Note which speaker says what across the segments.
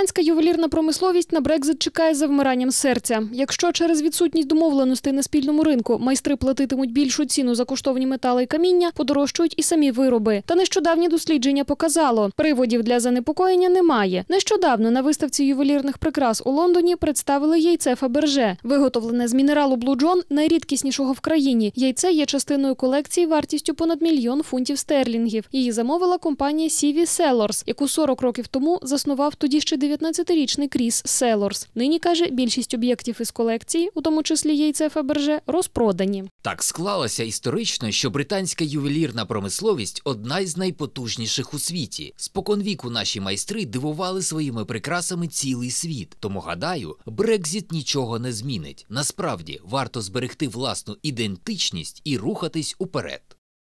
Speaker 1: Британська ювелірна промисловість на Брекзит чекає за вмиранням серця. Якщо через відсутність домовленостей на спільному ринку майстри платитимуть більшу ціну за коштовні метали і каміння, подорожчують і самі вироби. Та нещодавнє дослідження показало, приводів для занепокоєння немає. Нещодавно на виставці ювелірних прикрас у Лондоні представили яйце Фаберже, виготовлене з мінералу блуджон найрідкіснішого в країні. Яйце є частиною колекції вартістю понад мільйон фунтів стерлінгів. Її замовила компанія Сіві Селорс, яку 40 років тому заснував тоді ще 19-річний Кріс Селорс. Нині каже, більшість об'єктів із колекції, у тому числі яйце Фаберже, розпродані.
Speaker 2: Так склалося історично, що британська ювелірна промисловість одна із найпотужніших у світі. Споконвіку наші майстри дивували своїми прикрасами цілий світ. Тому гадаю, Брекзіт нічого не змінить. Насправді варто зберегти власну ідентичність і рухатись уперед.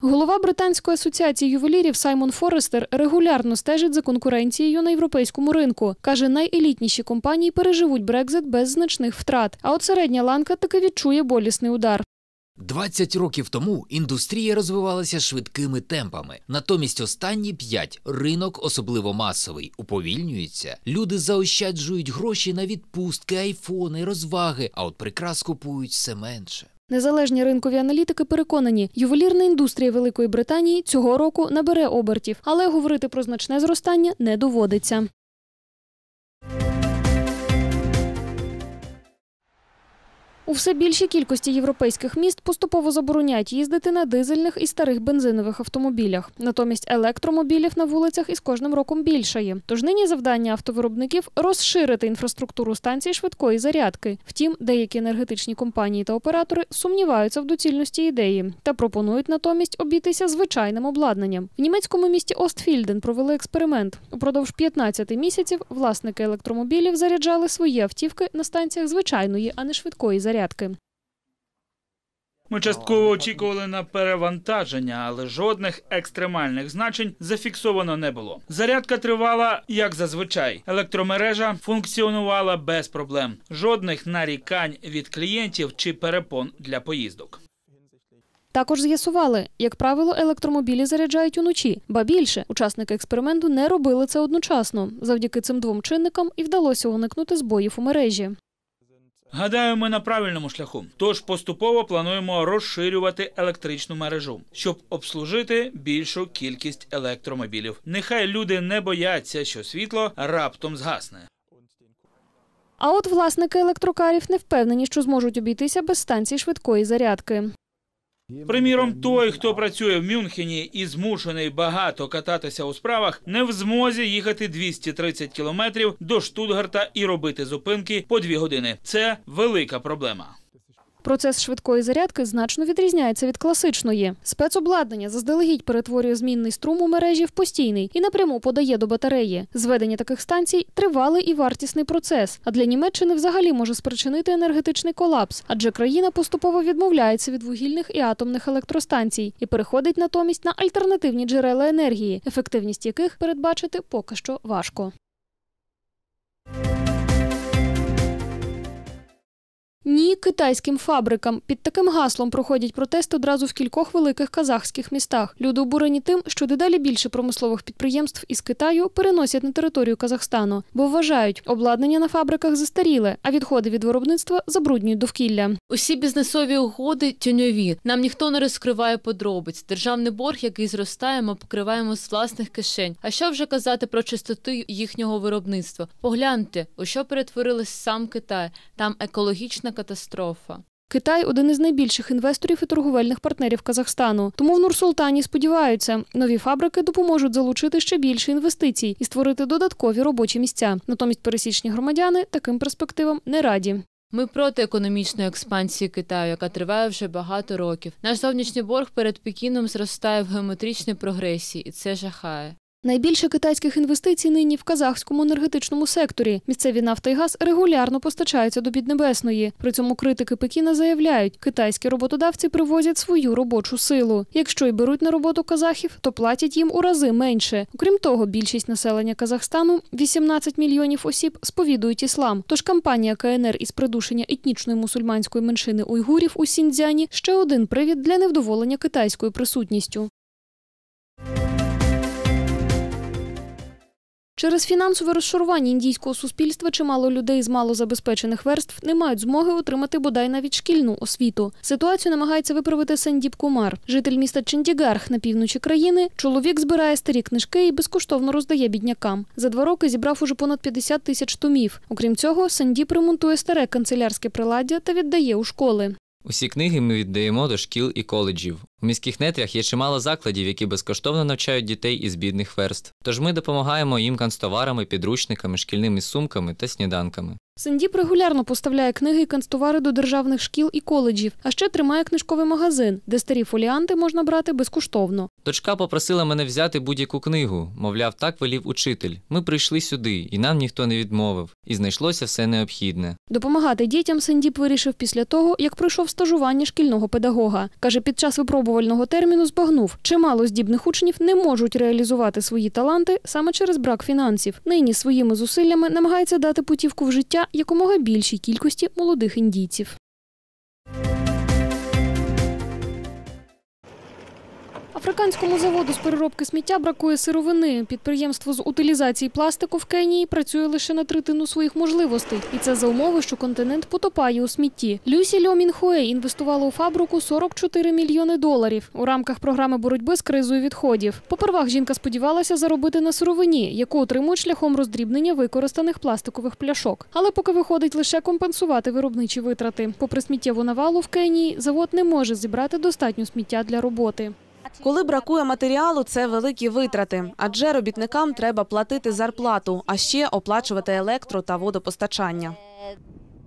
Speaker 1: Голова британської асоціації ювелірів Саймон Форестер регулярно стежить за конкуренцією на європейському ринку. Каже, найелітніші компанії переживуть Брекзит без значних втрат. А от середня ланка таки відчує болісний удар.
Speaker 2: 20 років тому індустрія розвивалася швидкими темпами. Натомість останні 5 ринок, особливо масовий, уповільнюється. Люди заощаджують гроші на відпустки, айфони, розваги, а от прикрас купують все менше.
Speaker 1: Незалежні ринкові аналітики переконані, ювелірна індустрія Великої Британії цього року набере обертів, але говорити про значне зростання не доводиться. У все більшій кількості європейських міст поступово забороняють їздити на дизельних і старих бензинових автомобілях. Натомість електромобілів на вулицях із кожним роком більшає. Тож нині завдання автовиробників розширити інфраструктуру станцій швидкої зарядки. Втім, деякі енергетичні компанії та оператори сумніваються в доцільності ідеї та пропонують натомість обійтися звичайним обладнанням. В німецькому місті Остфільден провели експеримент. Упродовж 15 місяців власники електромобілів заряджали свої автівки на станціях звичайної, а не швидкої зарядки порядки.
Speaker 3: Ми частково очікували на перевантаження, але жодних екстремальних значень зафіксовано не було. Зарядка тривала як зазвичай. Електромережа функціонувала без проблем. Жодних нарікань від клієнтів чи перепон для поїздок.
Speaker 1: Також з'ясували, як правило, електромобілі заряджають уночі, ба більше учасники експерименту не робили це одночасно. Завдяки цим двом чинникам і вдалося уникнути збоїв у мережі.
Speaker 3: Гадаю, ми на правильному шляху. Тож поступово плануємо розширювати електричну мережу, щоб обслужити більшу кількість електромобілів. Нехай люди не бояться, що світло раптом згасне.
Speaker 1: А от власники електрокарів не впевнені, що зможуть обійтися без станції швидкої зарядки.
Speaker 3: Приміром, той, хто працює в Мюнхені і змушений багато кататися у справах, не в змозі їхати 230 кілометрів до Штутгарта і робити зупинки по дві години. Це велика проблема.
Speaker 1: Процес швидкої зарядки значно відрізняється від класичної. Спецобладнання заздалегідь перетворює змінний струм у мережі в постійний і напряму подає до батареї. Зведення таких станцій тривалий і вартісний процес. А для Німеччини взагалі може спричинити енергетичний колапс, адже країна поступово відмовляється від вугільних і атомних електростанцій і переходить натомість на альтернативні джерела енергії, ефективність яких передбачити поки що важко. Ні, китайським фабрикам під таким гаслом проходять протести одразу в кількох великих казахських містах. Люди обурені тим, що дедалі більше промислових підприємств із Китаю переносять на територію Казахстану, бо вважають, обладнання на фабриках застаріле, а відходи від виробництва забруднюють довкілля. Усі бізнесові угоди тіньові. Нам ніхто не розкриває подробиць. Державний борг, який зростає, ми покриваємо з власних кишень. А що вже казати про чистоту їхнього виробництва? Погляньте, у що перетворилось сам Китай, там екологічна катастрофа. Китай один із найбільших інвесторів і торговельних партнерів Казахстану. Тому в Нурсултані сподіваються, нові фабрики допоможуть залучити ще більше інвестицій і створити додаткові робочі місця. Натомість пересічні громадяни таким перспективам не раді. Ми проти економічної експансії Китаю, яка триває вже багато років. Наш зовнішній борг перед Пекіном зростає в геометричній прогресії, і це жахає. Найбільше китайських інвестицій нині в казахському енергетичному секторі. Місцеві нафта і газ регулярно постачаються до Піднебесної. При цьому критики Пекіна заявляють, китайські роботодавці привозять свою робочу силу. Якщо й беруть на роботу казахів, то платять їм у рази менше. Окрім того, більшість населення Казахстану 18 мільйонів осіб, сповідують іслам. Тож кампанія КНР із придушення етнічної мусульманської меншини уйгурів у Сіньцзяні – ще один привід для невдоволення китайською присутністю. Через фінансове розшарування індійського суспільства чимало людей з малозабезпечених верств не мають змоги отримати бодай навіть шкільну освіту. Ситуацію намагається виправити Сандіп Кумар, житель міста Чендігарх на півночі країни. Чоловік збирає старі книжки і безкоштовно роздає біднякам. За два роки зібрав уже понад 50 тисяч томів. Окрім цього, Сандіп ремонтує старе канцелярське приладдя та віддає у школи.
Speaker 2: Усі книги ми віддаємо до шкіл і коледжів. У міських нетрях є чимало закладів, які безкоштовно навчають дітей із бідних верст. Тож ми допомагаємо їм канцтоварами, підручниками, шкільними сумками та сніданками.
Speaker 1: Синдіп регулярно поставляє книги і канцтовари до державних шкіл і коледжів, а ще тримає книжковий магазин, де старі фоліанти можна брати безкоштовно.
Speaker 2: Дочка попросила мене взяти будь-яку книгу. Мовляв, так велів учитель. Ми прийшли сюди, і нам ніхто не відмовив. І знайшлося все
Speaker 1: необхідне. Допомагати дітям Сендіп вирішив після того, як пройшов стажування шкільного педагога. Каже, під час випробувального терміну збагнув, чимало здібних учнів не можуть реалізувати свої таланти саме через брак фінансів. Нині своїми зусиллями намагається дати путівку в життя якомога більшій кількості молодих індійців. Африканському заводу з переробки сміття бракує сировини. Підприємство з утилізації пластику в Кенії працює лише на третину своїх можливостей, і це за умови, що континент потопає у смітті. Люсі Льомінхуе інвестувала у фабрику 44 мільйони доларів у рамках програми боротьби з кризою відходів. Попервах жінка сподівалася заробити на сировині, яку отримують шляхом роздрібнення використаних пластикових пляшок. Але поки виходить лише компенсувати виробничі витрати. Попри сміттєву навалу в Кенії, завод не може зібрати достатньо сміття для роботи. Коли бракує матеріалу, це великі витрати, адже робітникам треба платити зарплату, а ще оплачувати електро та водопостачання.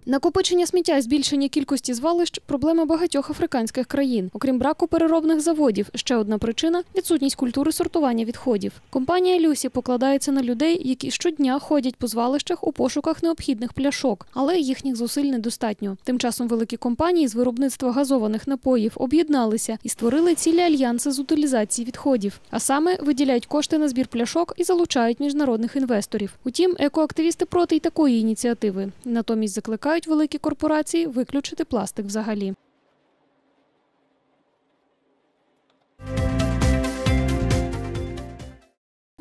Speaker 1: Накопичення сміття збільшення кількості звалищ проблема багатьох африканських країн. Окрім браку переробних заводів, ще одна причина відсутність культури сортування відходів. Компанія Люсі покладається на людей, які щодня ходять по звалищах у пошуках необхідних пляшок, але їхніх зусиль недостатньо. Тим часом великі компанії з виробництва газованих напоїв об'єдналися і створили цілі альянси з утилізації відходів, а саме виділяють кошти на збір пляшок і залучають міжнародних інвесторів. Утім, екоактивісти проти й такої ініціативи. Натомість закликають вимагають великі корпорації виключити пластик взагалі.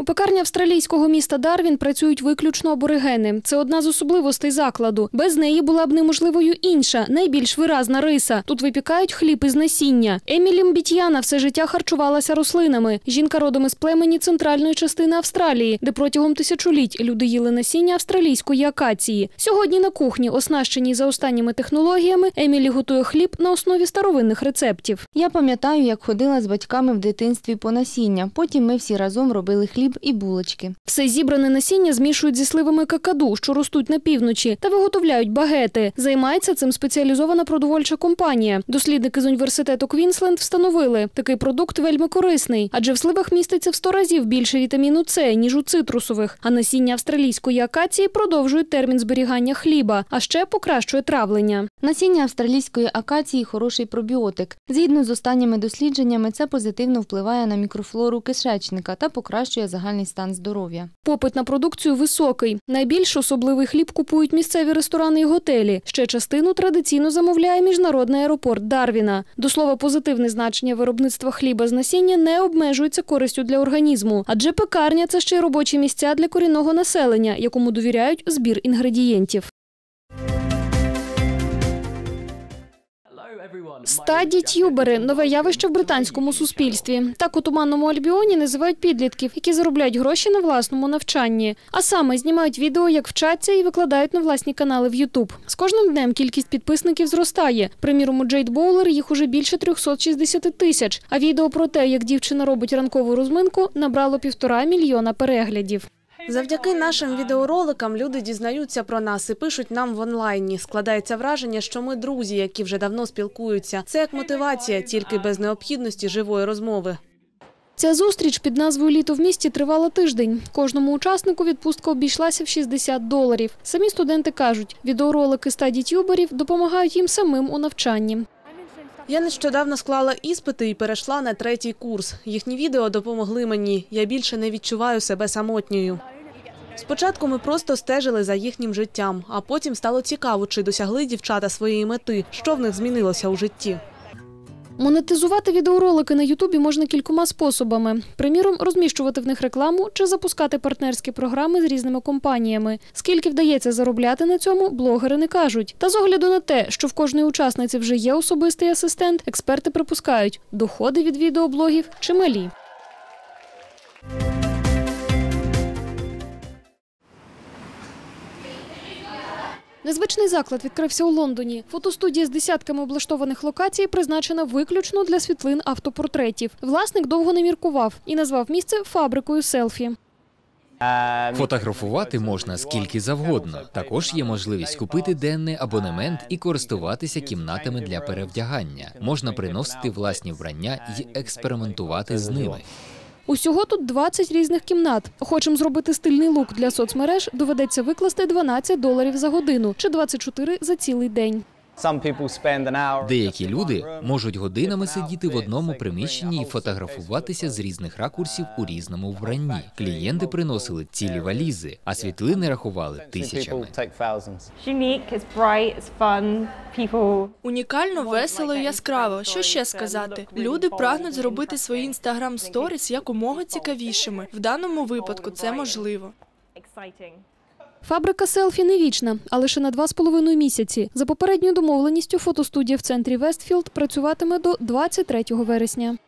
Speaker 1: У пекарні австралійського міста Дарвін працюють виключно аборигени. Це одна з особливостей закладу. Без неї була б неможливою інша, найбільш виразна риса. Тут випікають хліб із насіння. Емілі Мбітьяна все життя харчувалася рослинами. Жінка родом із племені центральної частини Австралії, де протягом тисячоліть люди їли насіння австралійської акації. Сьогодні на кухні, оснащеній за останніми технологіями, Емілі готує хліб на основі старовинних рецептів. Я пам'ятаю, як ходила з батьками в дитинстві по насіння. Потім ми всі разом робили хліб хліб і булочки. Все зібране насіння змішують зі сливами какаду, що ростуть на півночі, та виготовляють багети. Займається цим спеціалізована продовольча компанія. Дослідники з університету Квінсленд встановили, такий продукт вельми корисний, адже в сливах міститься в 100 разів більше вітаміну С, ніж у цитрусових. А насіння австралійської акації продовжують термін зберігання хліба, а ще покращує травлення. Насіння австралійської акації хороший пробіотик. Згідно з останніми дослідженнями, це позитивно впливає на мікрофлору кишечника та покращує загальну загальний стан здоров'я. Попит на продукцію високий. Найбільш особливий хліб купують місцеві ресторани і готелі. Ще частину традиційно замовляє міжнародний аеропорт Дарвіна. До слова, позитивне значення виробництва хліба з насіння не обмежується користю для організму, адже пекарня це ще й робочі місця для корінного населення, якому довіряють збір інгредієнтів. Стаді т'юбери нове явище в британському суспільстві. Так у туманному альбіоні називають підлітків, які заробляють гроші на власному навчанні, а саме знімають відео, як вчаться, і викладають на власні канали в Ютуб. З кожним днем кількість підписників зростає. Приміром, у Джейд Боулер їх уже більше 360 тисяч. А відео про те, як дівчина робить ранкову розминку, набрало півтора мільйона переглядів. Завдяки нашим відеороликам люди дізнаються про нас і пишуть нам в онлайні. Складається враження, що ми друзі, які вже давно спілкуються. Це як мотивація, тільки без необхідності живої розмови. Ця зустріч під назвою Літо в місті тривала тиждень. Кожному учаснику відпустка обійшлася в 60 доларів. Самі студенти кажуть, відеоролики ста дітюберів допомагають їм самим у навчанні. Я нещодавно склала іспити і перейшла на третій курс. Їхні відео допомогли мені. Я більше не відчуваю себе самотньою. Спочатку ми просто стежили за їхнім життям, а потім стало цікаво, чи досягли дівчата своєї мети, що в них змінилося у житті. Монетизувати відеоролики на Ютубі можна кількома способами: приміром, розміщувати в них рекламу чи запускати партнерські програми з різними компаніями. Скільки вдається заробляти на цьому, блогери не кажуть. Та з огляду на те, що в кожної учасниці вже є особистий асистент, експерти припускають, доходи від відеоблогів чималі. Незвичний заклад відкрився у Лондоні. Фотостудія з десятками облаштованих локацій призначена виключно для світлин автопортретів. Власник довго не міркував і назвав місце фабрикою селфі.
Speaker 2: Фотографувати можна скільки завгодно. Також є можливість купити денний абонемент і користуватися кімнатами для перевдягання. Можна приносити власні вбрання і експериментувати з ними.
Speaker 1: Усього тут 20 різних кімнат. Хочемо зробити стильний лук для соцмереж. Доведеться викласти 12 доларів за годину чи 24 за цілий день.
Speaker 2: Деякі люди можуть годинами сидіти в одному приміщенні і фотографуватися з різних ракурсів у різному вбранні. Клієнти приносили цілі валізи, а світлини рахували тисячами.
Speaker 1: Унікально, весело і яскраво. Що ще сказати? Люди прагнуть зробити свої інстаграм сторіс якомога цікавішими. В даному випадку це можливо. Фабрика селфі не вічна, а лише на два з половиною місяці. За попередньою домовленістю фотостудія в центрі Вестфілд працюватиме до 23 вересня.